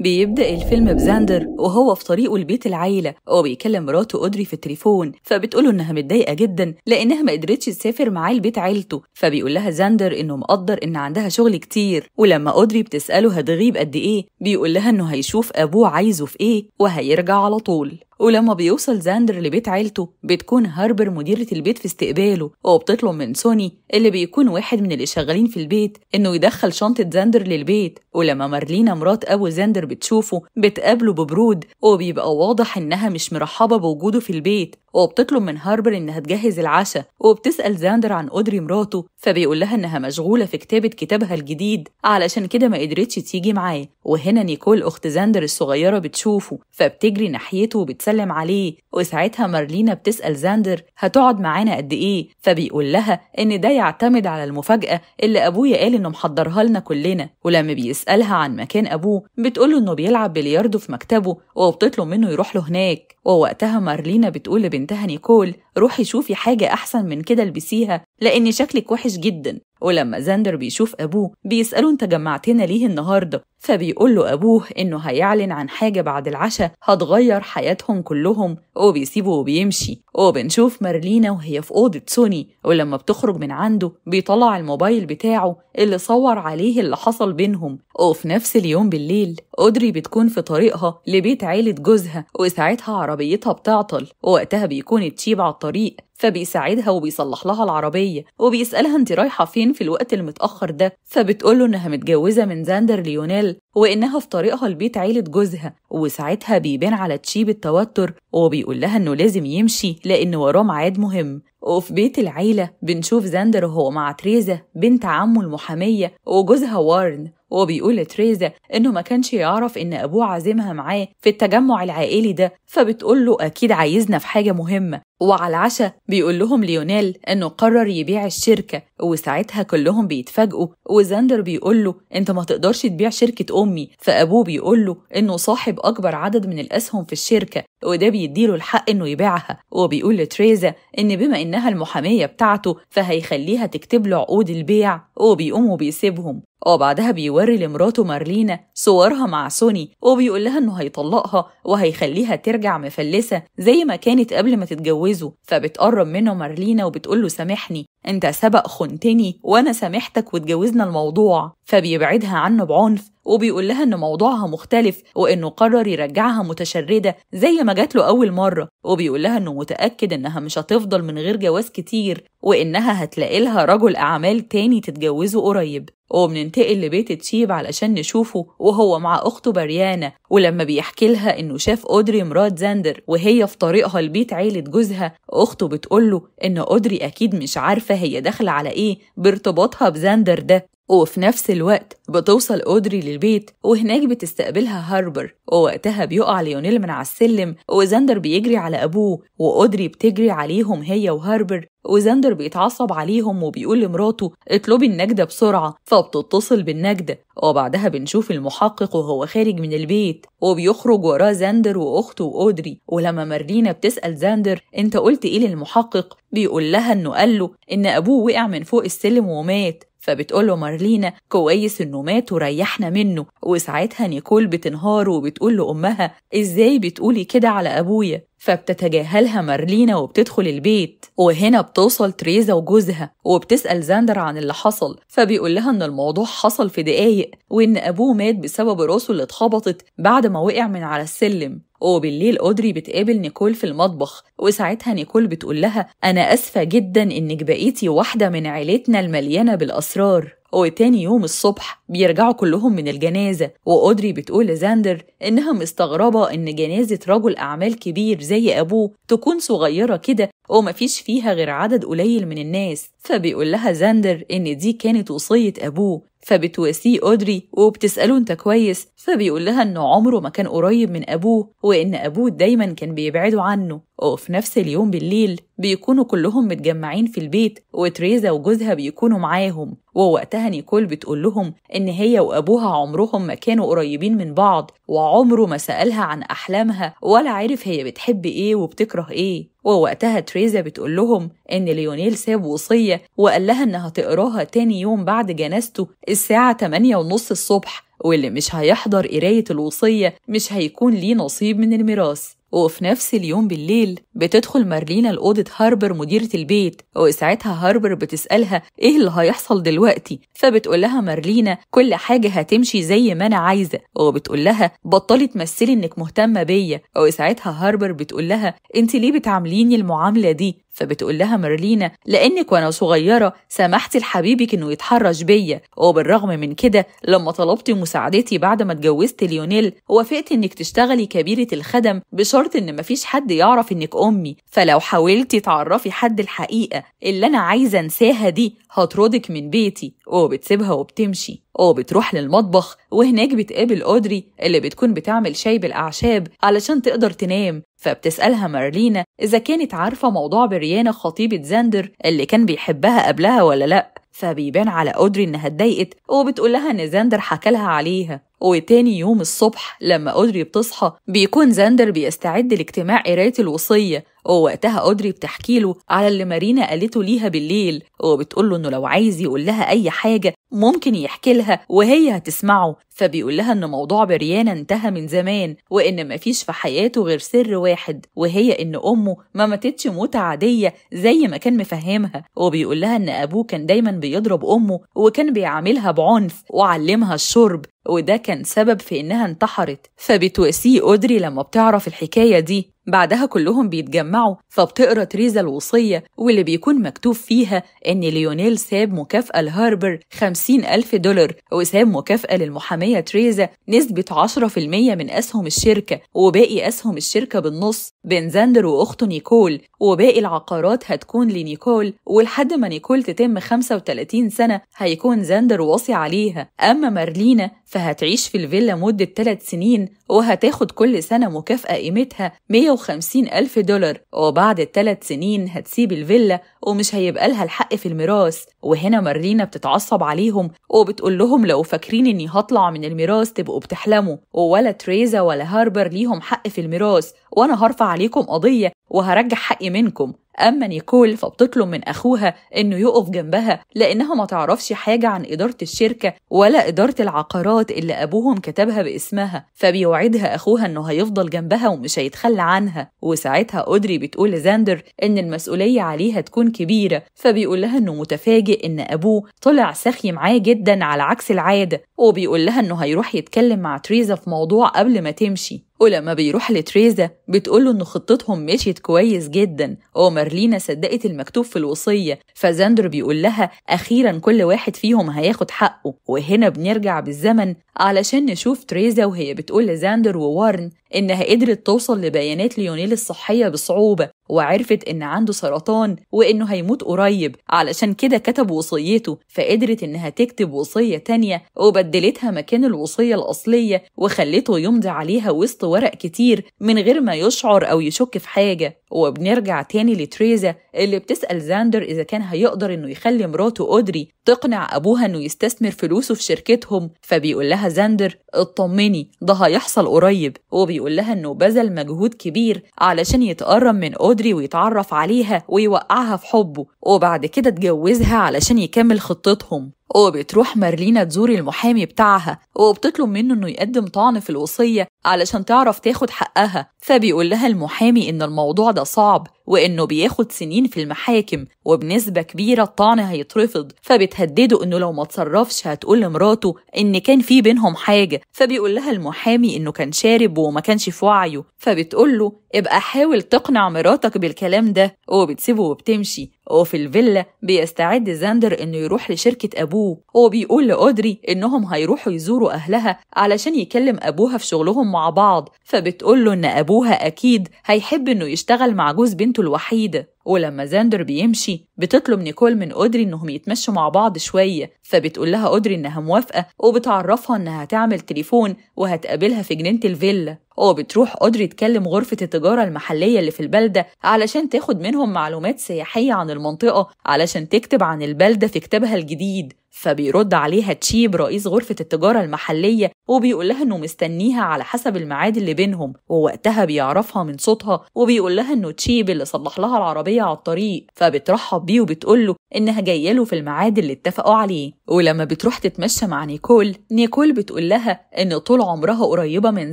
بيبدأ الفيلم بزاندر وهو في طريقه لبيت العيلة وبيكلم مراته أودري في التليفون فبتقوله إنها متضايقة جدا لأنها ما قدرتش تسافر معاه لبيت عيلته فبيقول لها زاندر إنه مقدر إن عندها شغل كتير ولما أودري بتسأله هتغيب قد إيه بيقول لها إنه هيشوف أبوه عايزه في إيه وهيرجع على طول ولما بيوصل زاندر لبيت عيلته بتكون هاربر مديرة البيت في استقباله وبتطلب من سوني اللي بيكون واحد من اللي شغالين في البيت إنه يدخل شنطة زاندر للبيت ولما مارلينا مرات أبو زاندر بتشوفه بتقابله ببرود وبيبقى واضح إنها مش مرحبة بوجوده في البيت وبتطلب من هاربر إنها تجهز العشاء وبتسأل زاندر عن أودري مراته فبيقول لها إنها مشغولة في كتابة كتابها الجديد علشان كده ما قدرتش تيجي معاه وهنا نيكول أخت زاندر الصغيرة بتشوفه فبتجري ناحيته وبتسلم عليه وساعتها مارلينا بتسأل زاندر هتقعد معانا قد إيه فبيقول لها إن ده يعتمد على المفاجأة اللي أبويا قال إنه محضرها لنا كلنا ولما بيسألها عن مكان أبوه بتقوله إنه بيلعب بلياردو في مكتبه وبتطلب منه يروح له هناك ووقتها مارلينا بتقول لبنت بنتها نيكول روحي شوفي حاجة أحسن من كده البسيها لأن شكلك وحش جدا ولما زاندر بيشوف أبوه بيسأله أنت جمعتنا ليه النهاردة فبيقول له أبوه إنه هيعلن عن حاجة بعد العشاء هتغير حياتهم كلهم وبيسيبه وبيمشي وبنشوف مارلينا وهي في أوضة سوني ولما بتخرج من عنده بيطلع الموبايل بتاعه اللي صور عليه اللي حصل بينهم وفي نفس اليوم بالليل أودري بتكون في طريقها لبيت عيلة جوزها وساعتها عربيتها بتعطل ووقتها بيكون تشيب على الطريق فبيساعدها وبيصلح لها العربية وبيسألها انت رايحة فين في الوقت المتأخر ده فبتقوله انها متجوزة من زاندر ليونيل وانها في طريقها لبيت عيلة جوزها وساعتها بيبان على تشيب التوتر وبيقول لها انه لازم يمشي لان وراه ميعاد مهم وفي بيت العيلة بنشوف زاندر وهو مع تريزا بنت عمه المحامية وجوزها وارن وبيقول تريزا إنه ما كانش يعرف إن أبوه عازمها معاه في التجمع العائلي ده فبتقول له أكيد عايزنا في حاجة مهمة وعلى العشاء بيقول لهم ليونيل انه قرر يبيع الشركه وساعتها كلهم بيتفاجئوا وزاندر بيقول له انت ما تقدرش تبيع شركه امي فابوه بيقول له انه صاحب اكبر عدد من الاسهم في الشركه وده بيديله الحق انه يبيعها وبيقول لتريزا ان بما انها المحاميه بتاعته فهيخليها تكتب له عقود البيع وبيقوم وبيسيبهم وبعدها بيوري لمراته مارلينا صورها مع سوني وبيقول لها انه هيطلقها وهيخليها ترجع مفلسه زي ما كانت قبل ما تتجوز يتجوزوا فبتقرب منه مارلينا وبتقول له سامحني انت سبق خنتني وانا سامحتك واتجوزنا الموضوع فبيبعدها عنه بعنف وبيقول لها إن موضوعها مختلف وإنه قرر يرجعها متشردة زي ما جات له أول مرة وبيقول لها إنه متأكد إنها مش هتفضل من غير جواز كتير وإنها هتلاقي لها رجل أعمال تاني تتجوزه قريب وبننتقل لبيت تشيب علشان نشوفه وهو مع أخته بريانا ولما بيحكي لها إنه شاف أودري مرات زاندر وهي في طريقها لبيت عيلة جوزها أخته بتقوله إن أودري أكيد مش عارفة هي داخلة على إيه بارتباطها بزاندر ده وفي نفس الوقت بتوصل أودري للبيت وهناك بتستقبلها هاربر ووقتها بيقع ليونيل من على السلم وزاندر بيجري على أبوه وأودري بتجري عليهم هي وهاربر وزاندر بيتعصب عليهم وبيقول لمراته اطلبي النجدة بسرعة فبتتصل بالنجدة وبعدها بنشوف المحقق وهو خارج من البيت وبيخرج وراه زاندر وأخته وأودري ولما مارلينا بتسأل زاندر انت قلت ايه للمحقق بيقول لها انه قال له ان ابوه وقع من فوق السلم ومات فبتقول له مارلينا كويس انه مات وريحنا منه وساعتها نيكول بتنهار وبتقول لأمها ازاي بتقولي كده على ابويا فبتتجاهلها مارلينا وبتدخل البيت وهنا بتوصل تريزا وجوزها وبتسأل زاندر عن اللي حصل فبيقول لها إن الموضوع حصل في دقايق وإن أبوه مات بسبب راسه اللي اتخبطت بعد ما وقع من على السلم وبالليل أودري بتقابل نيكول في المطبخ وساعتها نيكول بتقول لها أنا أسفة جدا إنك بقيتي واحدة من عيلتنا المليانة بالأسرار وتاني يوم الصبح بيرجعوا كلهم من الجنازة وأودري بتقول لزاندر إنها مستغربة إن جنازة رجل أعمال كبير زي أبوه تكون صغيرة كده ومفيش فيها غير عدد قليل من الناس فبيقول لها زاندر إن دي كانت وصية أبوه فبتواسيه أودري وبتسأله أنت كويس فبيقول لها إنه عمره ما كان قريب من أبوه وإن أبوه دايما كان بيبعده عنه وفي نفس اليوم بالليل بيكونوا كلهم متجمعين في البيت وتريزا وجوزها بيكونوا معاهم ووقتها نيكول بتقول لهم إن هي وأبوها عمرهم ما كانوا قريبين من بعض وعمره ما سألها عن أحلامها ولا عرف هي بتحب إيه وبتكره إيه ووقتها تريزا بتقول لهم إن ليونيل ساب وصية وقال لها إنها تقراها تاني يوم بعد جنازته الساعة 8 ونص الصبح واللي مش هيحضر قراية الوصية مش هيكون ليه نصيب من الميراث وفي نفس اليوم بالليل بتدخل مارلينا لأوضة هاربر مديرة البيت وساعتها هاربر بتسألها إيه اللي هيحصل دلوقتي فبتقول لها مارلينا كل حاجة هتمشي زي ما أنا عايزة وبتقول لها بطلي تمثلي إنك مهتمة بيا وساعتها هاربر بتقول لها أنت ليه بتعامليني المعاملة دي فبتقول لها مارلينا لأنك وأنا صغيرة سمحتي لحبيبك إنه يتحرش بيا وبالرغم من كده لما طلبتي مساعدتي بعد ما اتجوزت ليونيل وافقت إنك تشتغلي كبيرة الخدم بشرط إن مفيش حد يعرف إنك أمي فلو حاولتي تعرفي حد الحقيقة اللي أنا عايزة أنساها دي هطردك من بيتي وبتسيبها وبتمشي وبتروح للمطبخ وهناك بتقابل أودري اللي بتكون بتعمل شاي بالأعشاب علشان تقدر تنام فبتسألها مارلينا إذا كانت عارفة موضوع بريانا خطيبة زاندر اللي كان بيحبها قبلها ولا لأ فبيبان على أودري إنها اتضايقت وبتقول لها إن زاندر حكى لها عليها وتاني يوم الصبح لما أودري بتصحى بيكون زاندر بيستعد لاجتماع قراية الوصية ووقتها أودري له على اللي مارينا قالته ليها بالليل وبتقول له إنه لو عايز يقول لها أي حاجة ممكن يحكي لها وهي هتسمعه فبيقول لها ان موضوع بريانة انتهى من زمان وان مفيش في حياته غير سر واحد وهي ان امه ما ماتتش موتة عادية زي ما كان مفهمها وبيقول لها ان ابوه كان دايما بيضرب امه وكان بيعاملها بعنف وعلمها الشرب وده كان سبب في انها انتحرت فبتواسيه اودري لما بتعرف الحكاية دي بعدها كلهم بيتجمعوا فبتقرا تريزا الوصية واللي بيكون مكتوب فيها إن ليونيل ساب مكافأة لهاربر 50 ألف دولار وساب مكافأة للمحامية تريزا نسبة 10% من أسهم الشركة وباقي أسهم الشركة بالنص بين زاندر وأخته نيكول وباقي العقارات هتكون لنيكول ولحد ما نيكول تتم 35 سنة هيكون زاندر واصي عليها أما مارلينا فهتعيش في الفيلا مدة 3 سنين وهتاخد كل سنة مكافأة قيمتها 150 ألف دولار وبعد الثلاث سنين هتسيب الفيلا ومش هيبقى لها الحق في الميراث وهنا مارلينا بتتعصب عليهم وبتقول لهم لو فاكرين إني هطلع من الميراث تبقوا بتحلموا ولا تريزا ولا هاربر ليهم حق في الميراث وأنا هرفع عليكم قضية وهرجع حقي منكم أما نيكول فبتطلب من أخوها إنه يقف جنبها لأنها ما تعرفش حاجة عن إدارة الشركة ولا إدارة العقارات اللي أبوهم كتبها باسمها فبيوعدها أخوها إنه هيفضل جنبها ومش هيتخلى عنها وساعتها أودري بتقول لزاندر إن المسؤولية عليها تكون كبيرة فبيقول لها إنه متفاجئ إن أبوه طلع سخي معاه جدا على عكس العادة وبيقول لها إنه هيروح يتكلم مع تريزا في موضوع قبل ما تمشي ولما بيروح لتريزا بتقوله إن خطتهم مشيت كويس جدا ومارلينا صدقت المكتوب في الوصية فزاندر بيقول لها أخيرا كل واحد فيهم هياخد حقه وهنا بنرجع بالزمن علشان نشوف تريزا وهي بتقول لزاندر ووارن إنها قدرت توصل لبيانات ليونيل الصحية بصعوبة وعرفت إن عنده سرطان وإنه هيموت قريب علشان كده كتب وصيته فقدرت إنها تكتب وصية تانية وبدلتها مكان الوصية الأصلية وخلته يمضي عليها وسط ورق كتير من غير ما يشعر أو يشك في حاجة وبنرجع تاني لتريزا اللي بتسأل زاندر إذا كان هيقدر إنه يخلي مراته أودري تقنع أبوها إنه يستثمر فلوسه في شركتهم فبيقول لها زاندر اطمني ده هيحصل قريب وبيقول لها إنه بذل مجهود كبير علشان يتقرب من أودري ويتعرف عليها ويوقعها في حبه وبعد كده اتجوزها علشان يكمل خطتهم وبتروح مارلينا تزور المحامي بتاعها وبتطلب منه انه يقدم طعن في الوصية علشان تعرف تاخد حقها فبيقول لها المحامي ان الموضوع ده صعب وإنه بياخد سنين في المحاكم وبنسبة كبيرة الطعن هيترفض فبتهدده إنه لو ما تصرفش هتقول لمراته إن كان في بينهم حاجة فبيقول لها المحامي إنه كان شارب وما كانش في وعيه فبتقول له ابقى حاول تقنع مراتك بالكلام ده وبتسيبه وبتمشي وفي الفيلا بيستعد زاندر انه يروح لشركة ابوه وبيقول لأودري انهم هيروحوا يزوروا اهلها علشان يكلم ابوها في شغلهم مع بعض فبتقول له ان ابوها اكيد هيحب انه يشتغل مع جوز بنت بنته الوحيدة ولما زاندر بيمشي بتطلب نيكول من أودري إنهم يتمشوا مع بعض شوية فبتقول لها أودري إنها موافقة وبتعرفها إنها هتعمل تليفون وهتقابلها في جنينة الفيلا وبتروح أودري تكلم غرفة التجارة المحلية اللي في البلدة علشان تاخد منهم معلومات سياحية عن المنطقة علشان تكتب عن البلدة في كتابها الجديد فبيرد عليها تشيب رئيس غرفة التجارة المحلية وبيقول لها إنه مستنيها على حسب الميعاد اللي بينهم ووقتها بيعرفها من صوتها وبيقول لها إنه تشيب اللي صلح لها العربية عربية على الطريق فبترحب بيه وبتقول له إنها جاية له في الميعاد اللي اتفقوا عليه ولما بتروح تتمشى مع نيكول نيكول بتقول لها إن طول عمرها قريبة من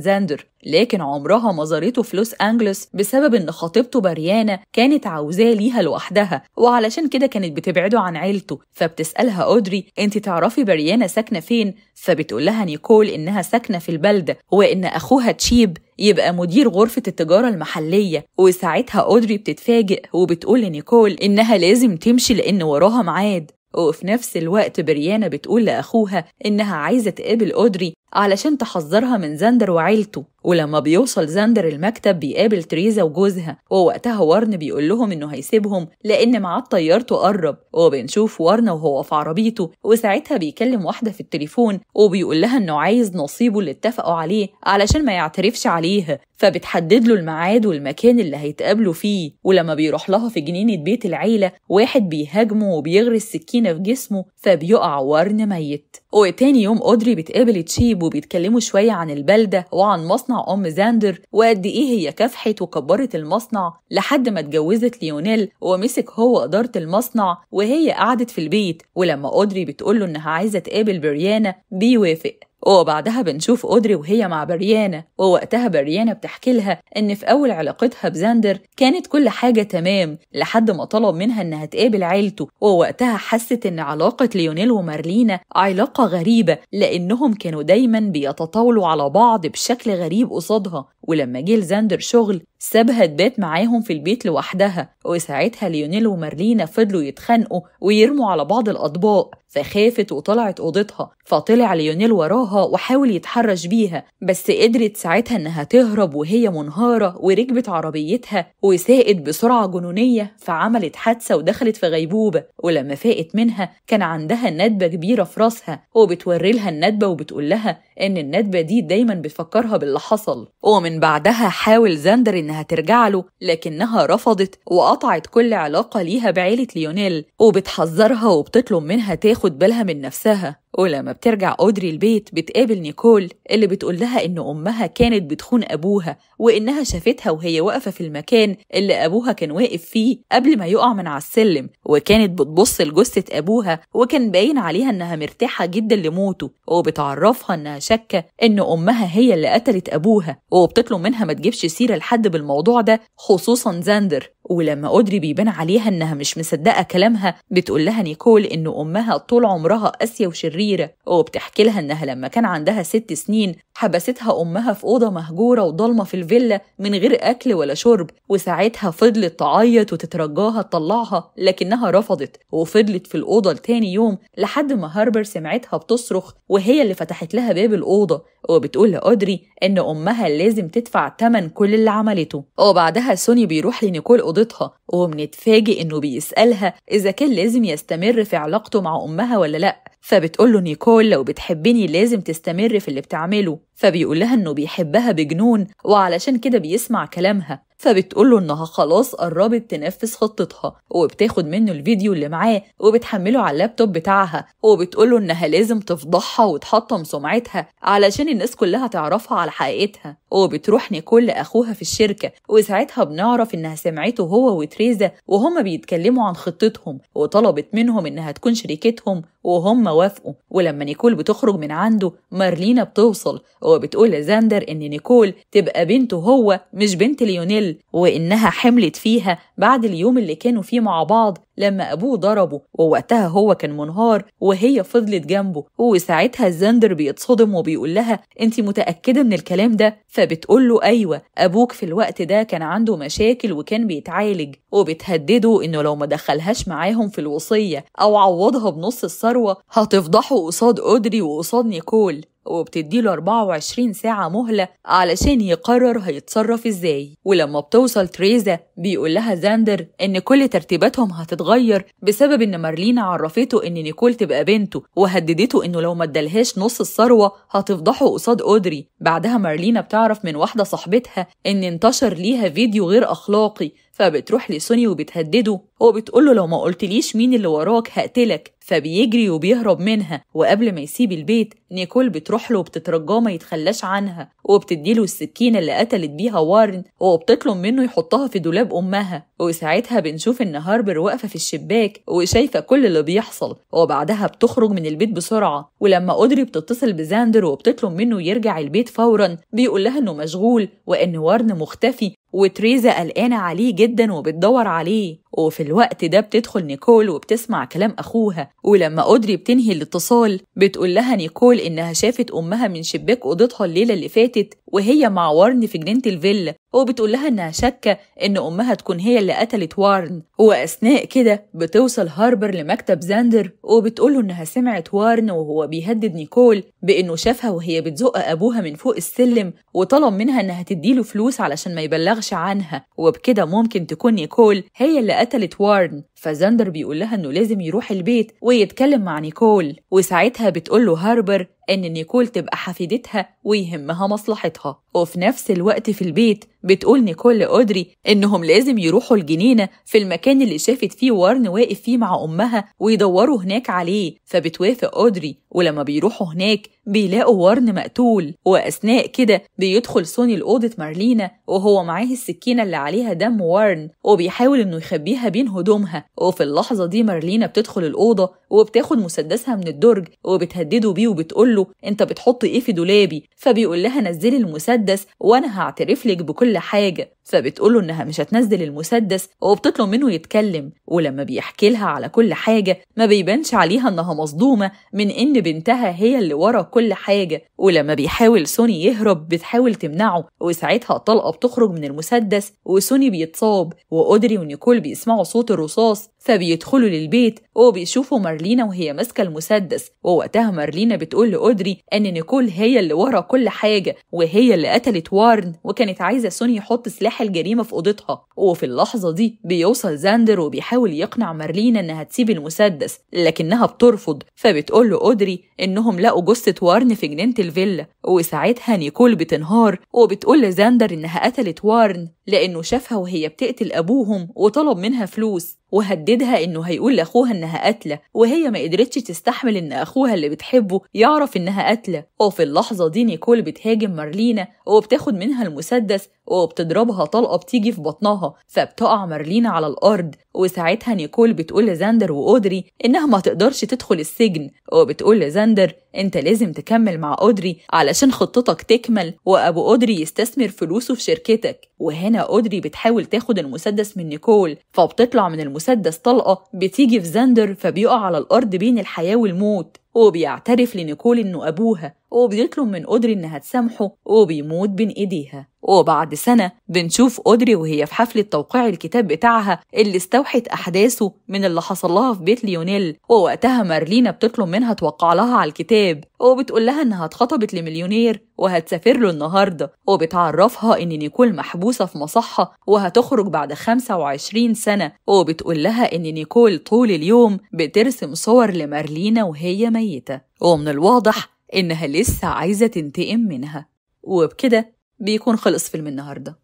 زاندر لكن عمرها ما زارته في لوس أنجلوس بسبب إن خطيبته بريانة كانت عاوزاه ليها لوحدها وعلشان كده كانت بتبعده عن عيلته فبتسألها أودري أنت تعرفي بريانة ساكنة فين؟ فبتقول لها نيكول إنها ساكنة في البلدة وإن أخوها تشيب يبقى مدير غرفة التجارة المحلية وساعتها أودري بتتفاجئ وبتقول لنيكول إنها لازم تمشي لأن وراها معاد وفي نفس الوقت بريانا بتقول لأخوها إنها عايزة تقابل أودري علشان تحذرها من زاندر وعيلته ولما بيوصل زاندر المكتب بيقابل تريزا وجوزها ووقتها ورن بيقول لهم انه هيسيبهم لان معاد طيارته قرب وبنشوف ورن وهو في عربيته وساعتها بيكلم واحده في التليفون وبيقول لها انه عايز نصيبه اللي اتفقوا عليه علشان ما يعترفش عليها فبتحدد له الميعاد والمكان اللي هيتقابلوا فيه ولما بيروح لها في جنينه بيت العيله واحد بيهاجمه وبيغرس سكينه في جسمه فبيقع ورن ميت وتاني يوم أودري بتقابل تشيب وبيتكلموا شوية عن البلدة وعن مصنع أم زاندر وقد إيه هي كافحت وكبرت المصنع لحد ما اتجوزت ليونيل ومسك هو إدارة المصنع وهي قعدت في البيت ولما أودري بتقوله إنها عايزة تقابل بريانا بيوافق وبعدها بنشوف أودري وهي مع بريانا ووقتها بريانا بتحكي لها إن في أول علاقتها بزاندر كانت كل حاجة تمام لحد ما طلب منها إنها تقابل عيلته ووقتها حست إن علاقة ليونيل ومارلينا علاقة غريبة لأنهم كانوا دايما بيتطاولوا على بعض بشكل غريب قصادها ولما جه لزاندر شغل سابها تبات معاهم في البيت لوحدها وساعتها ليونيل ومارلينا فضلوا يتخانقوا ويرموا على بعض الأطباق فخافت وطلعت أوضتها فطلع ليونيل وراها وحاول يتحرش بيها بس قدرت ساعتها إنها تهرب وهي منهارة وركبت عربيتها وساقت بسرعة جنونية فعملت حادثة ودخلت في غيبوبة ولما فاقت منها كان عندها ندبة كبيرة في راسها وبتوري لها الندبة وبتقول لها إن الندبة دي دايما بتفكرها باللي حصل ومن بعدها حاول زاندر إنها ترجع له لكنها رفضت وقطعت كل علاقة ليها بعيلة ليونيل وبتحذرها وبتطلب منها تاخد بالها من نفسها ولما بترجع أودري البيت بتقابل نيكول اللي بتقول لها إن أمها كانت بتخون أبوها وإنها شافتها وهي واقفة في المكان اللي أبوها كان واقف فيه قبل ما يقع من على السلم وكانت بتبص لجثة أبوها وكان باين عليها إنها مرتاحة جدا لموته وبتعرفها إنها شاكة إن أمها هي اللي قتلت أبوها وبتطلب منها ما تجيبش سيرة لحد بالموضوع ده خصوصا زاندر ولما أودري بيبان عليها إنها مش مصدقة كلامها بتقول لها نيكول إن أمها طول عمرها قاسية وشريرة وبتحكي لها إنها لما كان عندها ست سنين حبستها أمها في أوضة مهجورة وضلمة في الفيلا من غير أكل ولا شرب وساعتها فضلت تعيط وتترجاها تطلعها لكنها رفضت وفضلت في الأوضة لتاني يوم لحد ما هاربر سمعتها بتصرخ وهي اللي فتحت لها باب الأوضة وبتقول لأودري إن أمها لازم تدفع تمن كل اللي عملته وبعدها سوني بيروح لنيكول خاضتها وبنتفاجئ إنه بيسألها إذا كان لازم يستمر في علاقته مع أمها ولا لأ فبتقول له نيكول لو بتحبني لازم تستمر في اللي بتعمله فبيقول لها إنه بيحبها بجنون وعلشان كده بيسمع كلامها فبتقول له إنها خلاص قربت تنفذ خطتها وبتاخد منه الفيديو اللي معاه وبتحمله على اللابتوب بتاعها وبتقول له إنها لازم تفضحها وتحطم سمعتها علشان الناس كلها تعرفها على حقيقتها وبتروح نيكول لأخوها في الشركة وساعتها بنعرف إنها سمعته هو وتريزا وهما بيتكلموا عن خطتهم وطلبت منهم إنها تكون شريكتهم وهم وافقوا ولما نيكول بتخرج من عنده مارلينا بتوصل وبتقول لزاندر إن نيكول تبقى بنته هو مش بنت ليونيل وإنها حملت فيها بعد اليوم اللي كانوا فيه مع بعض لما أبوه ضربه ووقتها هو كان منهار وهي فضلت جنبه وساعتها الزندر بيتصدم وبيقول لها أنت متأكدة من الكلام ده فبتقول له أيوة أبوك في الوقت ده كان عنده مشاكل وكان بيتعالج وبتهدده إنه لو ما دخلهاش معاهم في الوصية أو عوضها بنص الثروة هتفضحه قصاد أودري وقصاد نيكول وبتديله 24 ساعة مهلة علشان يقرر هيتصرف ازاي ولما بتوصل تريزا بيقول لها زاندر ان كل ترتيباتهم هتتغير اتغير بسبب ان مارلين عرفته ان نيكول تبقى بنته وهددته انه لو ما ادالهاش نص الثروه هتفضحه قصاد اودري بعدها مارلينا بتعرف من واحده صاحبتها ان انتشر ليها فيديو غير اخلاقي فبتروح لسوني وبتهدده وبتقول له لو ما قلتليش مين اللي وراك هقتلك فبيجري وبيهرب منها وقبل ما يسيب البيت نيكول بتروح له وبتترجاه ما يتخلاش عنها وبتديله السكينه اللي قتلت بيها وارن وبتطلب منه يحطها في دولاب امها وساعتها بنشوف ان هاربر واقفه في الشباك وشايفه كل اللي بيحصل وبعدها بتخرج من البيت بسرعه ولما قدري بتتصل بزاندر وبتطلب منه يرجع البيت فورا بيقول لها انه مشغول وان وارن مختفي وتريزا قلقانة عليه جدا وبتدور عليه وفي الوقت ده بتدخل نيكول وبتسمع كلام أخوها ولما أودري بتنهي الاتصال بتقول لها نيكول إنها شافت أمها من شباك أوضتها الليلة اللي فاتت وهي مع وارن في جنينة الفيلا وبتقول لها إنها شاكة إن أمها تكون هي اللي قتلت وارن وأثناء كده بتوصل هاربر لمكتب زاندر وبتقوله إنها سمعت وارن وهو بيهدد نيكول بإنه شافها وهي بتزق أبوها من فوق السلم وطلب منها إنها تديله فلوس علشان ما يبلغش عنها وبكده ممكن تكون نيكول هي اللي قتلت وارن فزاندر بيقول لها انه لازم يروح البيت ويتكلم مع نيكول وساعتها بتقول له هاربر ان نيكول تبقى حفيدتها ويهمها مصلحتها وفي نفس الوقت في البيت بتقول نيكول لأودري انهم لازم يروحوا الجنينة في المكان اللي شافت فيه وارن واقف فيه مع امها ويدوروا هناك عليه فبتوافق أودري ولما بيروحوا هناك بيلاقوا ورن مقتول وأثناء كده بيدخل سوني لأوضة مارلينا وهو معاه السكينة اللي عليها دم ورن وبيحاول إنه يخبيها بين هدومها وفي اللحظة دي مارلينا بتدخل الأوضة وبتاخد مسدسها من الدرج وبتهدده بيه وبتقول له أنت بتحط إيه في دولابي فبيقول لها نزلي المسدس وأنا هعترف لك بكل حاجة فبتقوله إنها مش هتنزل المسدس وبتطلب منه يتكلم ولما بيحكي لها على كل حاجة ما بيبانش عليها إنها مصدومة من إن بنتها هي اللي ورا كل حاجة ولما بيحاول سوني يهرب بتحاول تمنعه وساعتها طلقة بتخرج من المسدس وسوني بيتصاب وأودري ونيكول بيسمعوا صوت الرصاص فبيدخلوا للبيت وبيشوفوا مارلينا وهي ماسكة المسدس ووقتها مارلينا بتقول لأودري إن نيكول هي اللي ورا كل حاجة وهي اللي قتلت وارن وكانت عايزة سوني يحط سلاح الجريمة في أوضتها وفي اللحظة دي بيوصل زاندر وبيحاول يقنع مارلينا إنها تسيب المسدس لكنها بترفض فبتقول له أودري إنهم لقوا جثة وارن في جنينة الفيلا وساعتها نيكول بتنهار وبتقول لزاندر إنها قتلت وارن لأنه شافها وهي بتقتل أبوهم وطلب منها فلوس وهددها إنه هيقول لأخوها إنها قاتلة وهي ما قدرتش تستحمل إن أخوها اللي بتحبه يعرف إنها قاتلة وفي اللحظة دي نيكول بتهاجم مارلينا وبتاخد منها المسدس وبتضربها طلقة بتيجي في بطنها فبتقع مارلينا على الأرض وساعتها نيكول بتقول لزاندر وأودري إنها ما تقدرش تدخل السجن وبتقول لزاندر أنت لازم تكمل مع أودري علشان خطتك تكمل وأبو أودري يستثمر فلوسه في شركتك وهنا أودري بتحاول تاخد المسدس من نيكول فبتطلع من المسدس طلقة بتيجي في زاندر فبيقع على الأرض بين الحياة والموت وبيعترف لنيكول إنه أبوها وبيطلب من أودري إنها تسامحه وبيموت بين إيديها وبعد سنة بنشوف أودري وهي في حفلة توقيع الكتاب بتاعها اللي استوحت أحداثه من اللي حصل لها في بيت ليونيل ووقتها مارلينا بتطلب منها توقع لها على الكتاب وبتقول لها إنها اتخطبت لمليونير وهتسافر له النهاردة وبتعرفها إن نيكول محبوسة في مصحة وهتخرج بعد 25 سنة وبتقول لها إن نيكول طول اليوم بترسم صور لمارلينا وهي ميتة ومن الواضح إنها لسه عايزة تنتقم منها وبكده بيكون خلص فيلم النهاردة